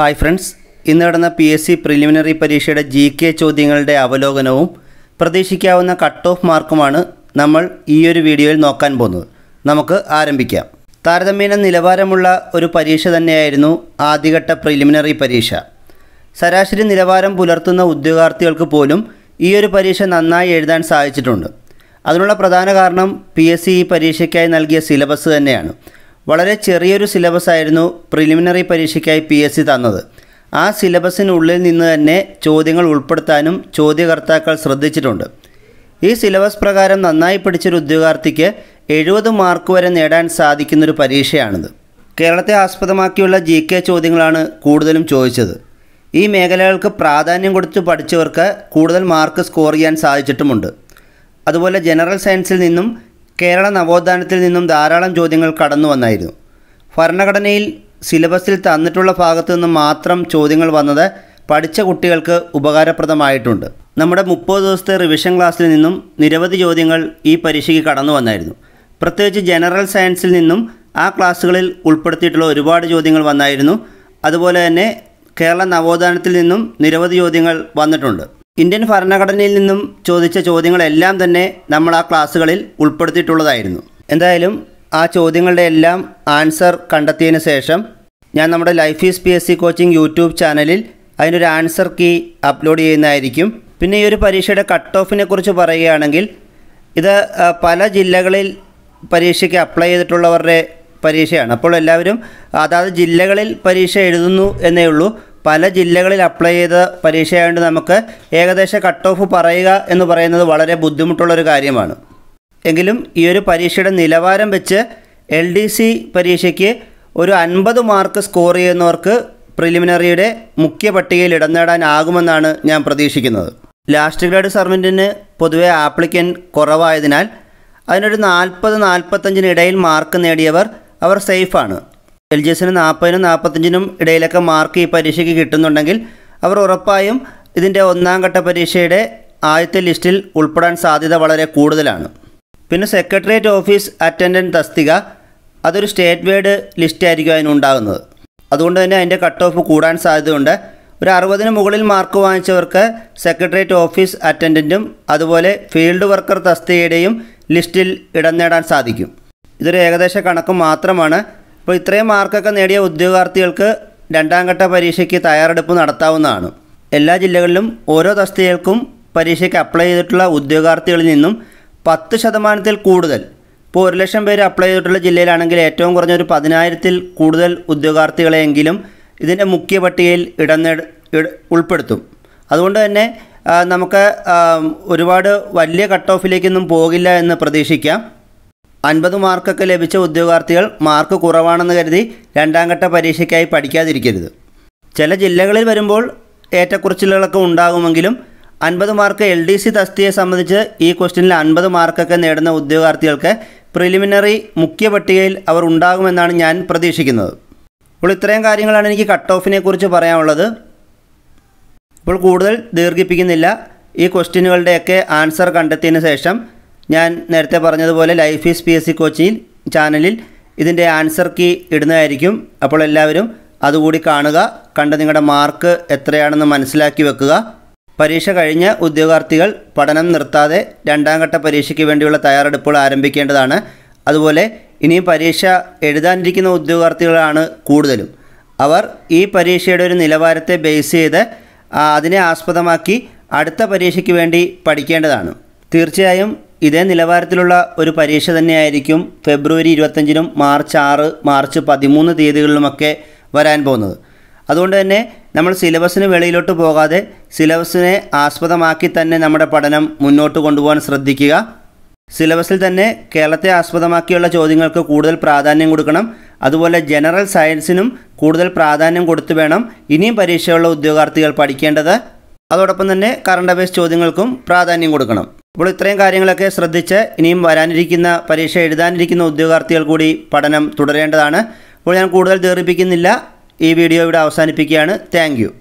hi friends ഇന്ന് നടന്ന P S C preliminary പരീക്ഷയുടെ ജി കെ ചോദ്യങ്ങളുടെ അവലോകനവും പ്രതീക്ഷിക്കാവുന്ന കട്ട് ഓഫ് മാർക്കുമാണ് നമ്മൾ ഈയൊരു വീഡിയോയിൽ നോക്കാൻ പോകുന്നത് നമുക്ക് ആരംഭിക്കാം താരതമ്യേന നിലവാരമുള്ള ഒരു പരീക്ഷ തന്നെയായിരുന്നു ആദ്യഘട്ട പ്രിലിമിനറി പരീക്ഷ ശരാശരി നിലവാരം പുലർത്തുന്ന ഉദ്യോഗാർത്ഥികൾക്ക് പോലും ഈ ഒരു പരീക്ഷ നന്നായി എഴുതാൻ സാധിച്ചിട്ടുണ്ട് അതിനുള്ള പ്രധാന കാരണം പി എസ് സി ഈ പരീക്ഷയ്ക്കായി നൽകിയ സിലബസ് തന്നെയാണ് വളരെ ചെറിയൊരു സിലബസ് ആയിരുന്നു പ്രിലിമിനറി പരീക്ഷയ്ക്കായി പി എസ് സി തന്നത് ആ സിലബസിനുള്ളിൽ നിന്ന് തന്നെ ചോദ്യങ്ങൾ ഉൾപ്പെടുത്താനും ചോദ്യകർത്താക്കൾ ശ്രദ്ധിച്ചിട്ടുണ്ട് ഈ സിലബസ് പ്രകാരം നന്നായി പഠിച്ചൊരു ഉദ്യോഗാർത്ഥിക്ക് എഴുപത് മാർക്ക് വരെ നേടാൻ സാധിക്കുന്നൊരു പരീക്ഷയാണിത് കേരളത്തെ ആസ്പദമാക്കിയുള്ള ജി കെ ചോദ്യങ്ങളാണ് കൂടുതലും ചോദിച്ചത് ഈ മേഖലകൾക്ക് പ്രാധാന്യം കൊടുത്ത് പഠിച്ചവർക്ക് കൂടുതൽ മാർക്ക് സ്കോർ ചെയ്യാൻ സാധിച്ചിട്ടുമുണ്ട് അതുപോലെ ജനറൽ സയൻസിൽ നിന്നും കേരള നവോത്ഥാനത്തിൽ നിന്നും ധാരാളം ചോദ്യങ്ങൾ കടന്നു വന്നായിരുന്നു ഭരണഘടനയിൽ സിലബസിൽ തന്നിട്ടുള്ള ഭാഗത്തു നിന്ന് മാത്രം ചോദ്യങ്ങൾ വന്നത് പഠിച്ച കുട്ടികൾക്ക് ഉപകാരപ്രദമായിട്ടുണ്ട് നമ്മുടെ മുപ്പത് ദിവസത്തെ റിവിഷൻ ക്ലാസ്സിൽ നിന്നും നിരവധി ചോദ്യങ്ങൾ ഈ പരീക്ഷയ്ക്ക് കടന്നു വന്നായിരുന്നു പ്രത്യേകിച്ച് ജനറൽ സയൻസിൽ നിന്നും ആ ക്ലാസ്സുകളിൽ ഉൾപ്പെടുത്തിയിട്ടുള്ള ഒരുപാട് ചോദ്യങ്ങൾ വന്നായിരുന്നു അതുപോലെ തന്നെ കേരള നവോത്ഥാനത്തിൽ നിന്നും നിരവധി ചോദ്യങ്ങൾ വന്നിട്ടുണ്ട് ഇന്ത്യൻ ഭരണഘടനയിൽ നിന്നും ചോദിച്ച ചോദ്യങ്ങളെല്ലാം തന്നെ നമ്മൾ ആ ക്ലാസ്സുകളിൽ ഉൾപ്പെടുത്തിയിട്ടുള്ളതായിരുന്നു എന്തായാലും ആ ചോദ്യങ്ങളുടെ എല്ലാം ആൻസർ കണ്ടെത്തിയതിന് ശേഷം ഞാൻ നമ്മുടെ life is P S C coaching YouTube ചാനലിൽ അതിനൊരു ആൻസർ കീ അപ്ലോഡ് ചെയ്യുന്നതായിരിക്കും പിന്നെ ഈ ഒരു പരീക്ഷയുടെ കട്ട് ഓഫിനെ കുറിച്ച് പറയുകയാണെങ്കിൽ ഇത് പല ജില്ലകളിൽ പരീക്ഷയ്ക്ക് അപ്ലൈ ചെയ്തിട്ടുള്ളവരുടെ പരീക്ഷയാണ് അപ്പോൾ എല്ലാവരും അതാത് ജില്ലകളിൽ പരീക്ഷ എഴുതുന്നു എന്നേ ഉള്ളൂ പല ജില്ലകളിൽ അപ്ലൈ ചെയ്ത പരീക്ഷയായതുകൊണ്ട് നമുക്ക് ഏകദേശം കട്ട് ഓഫ് പറയുക എന്ന് പറയുന്നത് വളരെ ബുദ്ധിമുട്ടുള്ളൊരു കാര്യമാണ് എങ്കിലും ഈ ഒരു പരീക്ഷയുടെ നിലവാരം വെച്ച് എൽ ഡി സി പരീക്ഷയ്ക്ക് ഒരു അൻപത് മാർക്ക് സ്കോർ ചെയ്യുന്നവർക്ക് പ്രിലിമിനറിയുടെ മുഖ്യ പട്ടികയിൽ ഇടം നേടാനാകുമെന്നാണ് ഞാൻ പ്രതീക്ഷിക്കുന്നത് ലാസ്റ്റ് ഗ്രേഡ് സർവൻറ്റിന് പൊതുവെ ആപ്ലിക്കൻ കുറവായതിനാൽ അതിനൊരു നാൽപ്പത് നാൽപ്പത്തഞ്ചിനിടയിൽ മാർക്ക് നേടിയവർ അവർ സേഫാണ് എൽ ജി എസിന് നാൽപ്പതിനും നാൽപ്പത്തഞ്ചിനും ഇടയിലൊക്കെ മാർക്ക് ഈ പരീക്ഷയ്ക്ക് കിട്ടുന്നുണ്ടെങ്കിൽ അവർ ഉറപ്പായും ഇതിൻ്റെ ഒന്നാം ഘട്ട പരീക്ഷയുടെ ആദ്യത്തെ ലിസ്റ്റിൽ ഉൾപ്പെടാൻ സാധ്യത വളരെ കൂടുതലാണ് പിന്നെ സെക്രട്ടേറിയറ്റ് ഓഫീസ് അറ്റൻഡൻറ്റ് തസ്തിക അതൊരു സ്റ്റേറ്റ് വൈഡ് ലിസ്റ്റ് ആയിരിക്കും അതിനുണ്ടാകുന്നത് അതുകൊണ്ട് തന്നെ അതിൻ്റെ കട്ട് ഓഫ് കൂടാൻ സാധ്യതയുണ്ട് ഒരു അറുപതിന് മുകളിൽ മാർക്ക് വാങ്ങിച്ചവർക്ക് സെക്രട്ടേറിയറ്റ് ഓഫീസ് അറ്റൻഡൻറ്റും അതുപോലെ ഫീൽഡ് വർക്കർ തസ്തികയുടെയും ലിസ്റ്റിൽ ഇടം നേടാൻ സാധിക്കും ഇതൊരു ഏകദേശ കണക്ക് മാത്രമാണ് അപ്പോൾ ഇത്രയും മാർക്കൊക്കെ നേടിയ ഉദ്യോഗാർത്ഥികൾക്ക് രണ്ടാം ഘട്ട പരീക്ഷയ്ക്ക് തയ്യാറെടുപ്പ് നടത്താവുന്നതാണ് എല്ലാ ജില്ലകളിലും ഓരോ തസ്തികൾക്കും പരീക്ഷയ്ക്ക് അപ്ലൈ ചെയ്തിട്ടുള്ള ഉദ്യോഗാർത്ഥികളിൽ നിന്നും പത്ത് ശതമാനത്തിൽ കൂടുതൽ ഇപ്പോൾ ഒരു ലക്ഷം പേര് അപ്ലൈ ചെയ്തിട്ടുള്ള ജില്ലയിലാണെങ്കിൽ ഏറ്റവും കുറഞ്ഞ ഒരു പതിനായിരത്തിൽ കൂടുതൽ ഉദ്യോഗാർത്ഥികളെയെങ്കിലും ഇതിൻ്റെ മുഖ്യ പട്ടികയിൽ ഇടം ഉൾപ്പെടുത്തും അതുകൊണ്ട് തന്നെ നമുക്ക് ഒരുപാട് വലിയ കട്ട് ഓഫിലേക്കൊന്നും പോകില്ല എന്ന് പ്രതീക്ഷിക്കാം അൻപത് മാർക്കൊക്കെ ലഭിച്ച ഉദ്യോഗാർത്ഥികൾ മാർക്ക് കുറവാണെന്ന് കരുതി രണ്ടാം ഘട്ട പരീക്ഷയ്ക്കായി പഠിക്കാതിരിക്കരുത് ചില ജില്ലകളിൽ വരുമ്പോൾ ഏറ്റക്കുറച്ചിലുകളൊക്കെ ഉണ്ടാകുമെങ്കിലും അൻപത് മാർക്ക് എൽ ഡി സി തസ്തിയെ സംബന്ധിച്ച് ഈ ക്വസ്റ്റ്യനിൽ അൻപത് മാർക്കൊക്കെ നേടുന്ന ഉദ്യോഗാർത്ഥികൾക്ക് പ്രിലിമിനറി മുഖ്യ പട്ടികയിൽ അവർ ഉണ്ടാകുമെന്നാണ് ഞാൻ പ്രതീക്ഷിക്കുന്നത് അപ്പോൾ ഇത്രയും കാര്യങ്ങളാണ് എനിക്ക് കട്ട് ഓഫിനെ കുറിച്ച് പറയാനുള്ളത് ഇപ്പോൾ കൂടുതൽ ദീർഘിപ്പിക്കുന്നില്ല ഈ ക്വസ്റ്റ്യനുകളുടെയൊക്കെ ആൻസർ കണ്ടെത്തിയതിന് ശേഷം ഞാൻ നേരത്തെ പറഞ്ഞതുപോലെ life is P S C coaching ചാനലിൽ ഇതിൻ്റെ ആൻസർ കീ ഇടുന്നതായിരിക്കും അപ്പോൾ എല്ലാവരും അതുകൂടി കാണുക കണ്ട് നിങ്ങളുടെ മാർക്ക് എത്രയാണെന്ന് മനസ്സിലാക്കി വെക്കുക പരീക്ഷ കഴിഞ്ഞ ഉദ്യോഗാർത്ഥികൾ പഠനം നിർത്താതെ രണ്ടാം ഘട്ട പരീക്ഷയ്ക്ക് വേണ്ടിയുള്ള തയ്യാറെടുപ്പുകൾ ആരംഭിക്കേണ്ടതാണ് അതുപോലെ ഇനിയും പരീക്ഷ എഴുതാനിരിക്കുന്ന ഉദ്യോഗാർത്ഥികളാണ് കൂടുതലും അവർ ഈ പരീക്ഷയുടെ ഒരു നിലവാരത്തെ ബേസ് ചെയ്ത് അതിനെ ആസ്പദമാക്കി അടുത്ത പരീക്ഷയ്ക്ക് വേണ്ടി പഠിക്കേണ്ടതാണ് തീർച്ചയായും ഇതേ നിലവാരത്തിലുള്ള ഒരു പരീക്ഷ തന്നെയായിരിക്കും ഫെബ്രുവരി ഇരുപത്തഞ്ചിനും മാർച്ച് ആറ് മാർച്ച് പതിമൂന്ന് തീയതികളിലുമൊക്കെ വരാൻ പോകുന്നത് അതുകൊണ്ട് തന്നെ നമ്മൾ സിലബസിന് വെളിയിലോട്ട് പോകാതെ സിലബസിനെ ആസ്പദമാക്കി തന്നെ നമ്മുടെ പഠനം മുന്നോട്ട് കൊണ്ടുപോകാൻ ശ്രദ്ധിക്കുക സിലബസിൽ തന്നെ കേരളത്തെ ആസ്പദമാക്കിയുള്ള ചോദ്യങ്ങൾക്ക് കൂടുതൽ പ്രാധാന്യം കൊടുക്കണം അതുപോലെ ജനറൽ സയൻസിനും കൂടുതൽ പ്രാധാന്യം കൊടുത്തു വേണം ഇനിയും പരീക്ഷയുള്ള ഉദ്യോഗാർത്ഥികൾ പഠിക്കേണ്ടത് അതോടൊപ്പം തന്നെ കറണ്ട് അഫയേഴ്സ് ചോദ്യങ്ങൾക്കും പ്രാധാന്യം കൊടുക്കണം അപ്പോൾ ഇത്രയും കാര്യങ്ങളൊക്കെ ശ്രദ്ധിച്ച് ഇനിയും വരാനിരിക്കുന്ന പരീക്ഷ എഴുതാനിരിക്കുന്ന ഉദ്യോഗാർത്ഥികൾ കൂടി പഠനം തുടരേണ്ടതാണ് അപ്പോൾ ഞാൻ കൂടുതൽ ദീർഘിപ്പിക്കുന്നില്ല ഈ വീഡിയോ ഇവിടെ അവസാനിപ്പിക്കുകയാണ് താങ്ക്